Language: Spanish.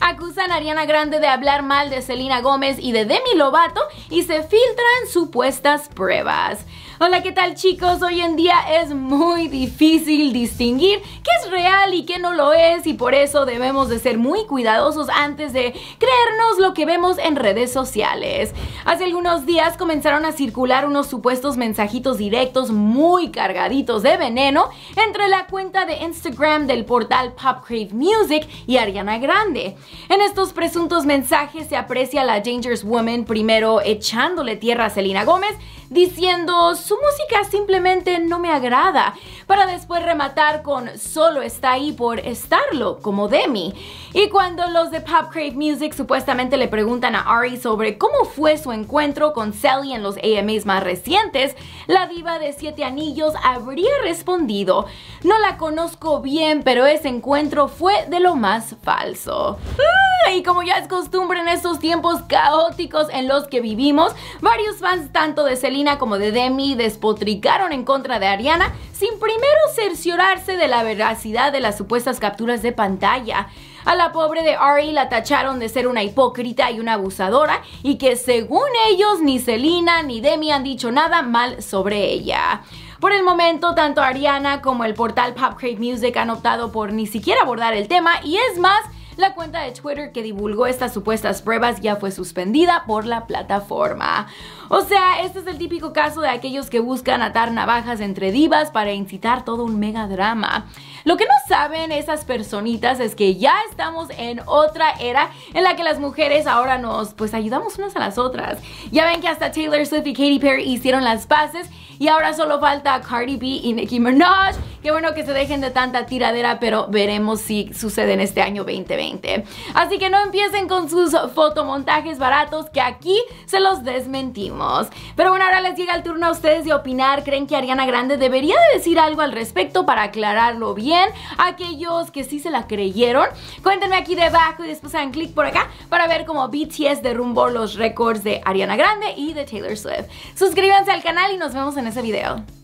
Acusan a Ariana Grande de hablar mal de Selena Gómez y de Demi Lovato y se filtran supuestas pruebas. Hola, ¿qué tal chicos? Hoy en día es muy difícil distinguir qué es real y qué no lo es y por eso debemos de ser muy cuidadosos antes de creernos lo que vemos en redes sociales. Hace algunos días comenzaron a circular unos supuestos mensajitos directos muy cargaditos de veneno entre la cuenta de Instagram del portal Pop Music y Ariana Grande. En estos presuntos mensajes se aprecia la Dangerous Woman primero echándole tierra a Selena Gómez, diciendo su música simplemente no me agrada, para después rematar con solo está ahí por estarlo, como Demi. Y cuando los de Pop Music supuestamente le preguntan a Ari sobre cómo fue su encuentro con Sally en los AMAs más recientes, la diva de Siete Anillos habría respondido, no la conozco bien, pero ese encuentro fue de lo más falso. Y como ya es costumbre en estos tiempos caóticos en los que vivimos, varios fans tanto de Selena como de Demi despotricaron en contra de Ariana sin primero cerciorarse de la veracidad de las supuestas capturas de pantalla. A la pobre de Ari la tacharon de ser una hipócrita y una abusadora y que según ellos ni Selena ni Demi han dicho nada mal sobre ella. Por el momento, tanto Ariana como el portal Pop Music han optado por ni siquiera abordar el tema y es más, la cuenta de Twitter que divulgó estas supuestas pruebas ya fue suspendida por la plataforma. O sea, este es el típico caso de aquellos que buscan atar navajas entre divas para incitar todo un mega drama. Lo que no saben esas personitas es que ya estamos en otra era en la que las mujeres ahora nos pues ayudamos unas a las otras. Ya ven que hasta Taylor Swift y Katy Perry hicieron las paces y ahora solo falta Cardi B y Nicki Minaj Qué bueno que se dejen de tanta tiradera, pero veremos si sucede en este año 2020. Así que no empiecen con sus fotomontajes baratos que aquí se los desmentimos. Pero bueno, ahora les llega el turno a ustedes de opinar. ¿Creen que Ariana Grande debería de decir algo al respecto para aclararlo bien? Aquellos que sí se la creyeron, cuéntenme aquí debajo y después hagan clic por acá para ver cómo BTS derrumbó los récords de Ariana Grande y de Taylor Swift. Suscríbanse al canal y nos vemos en ese video.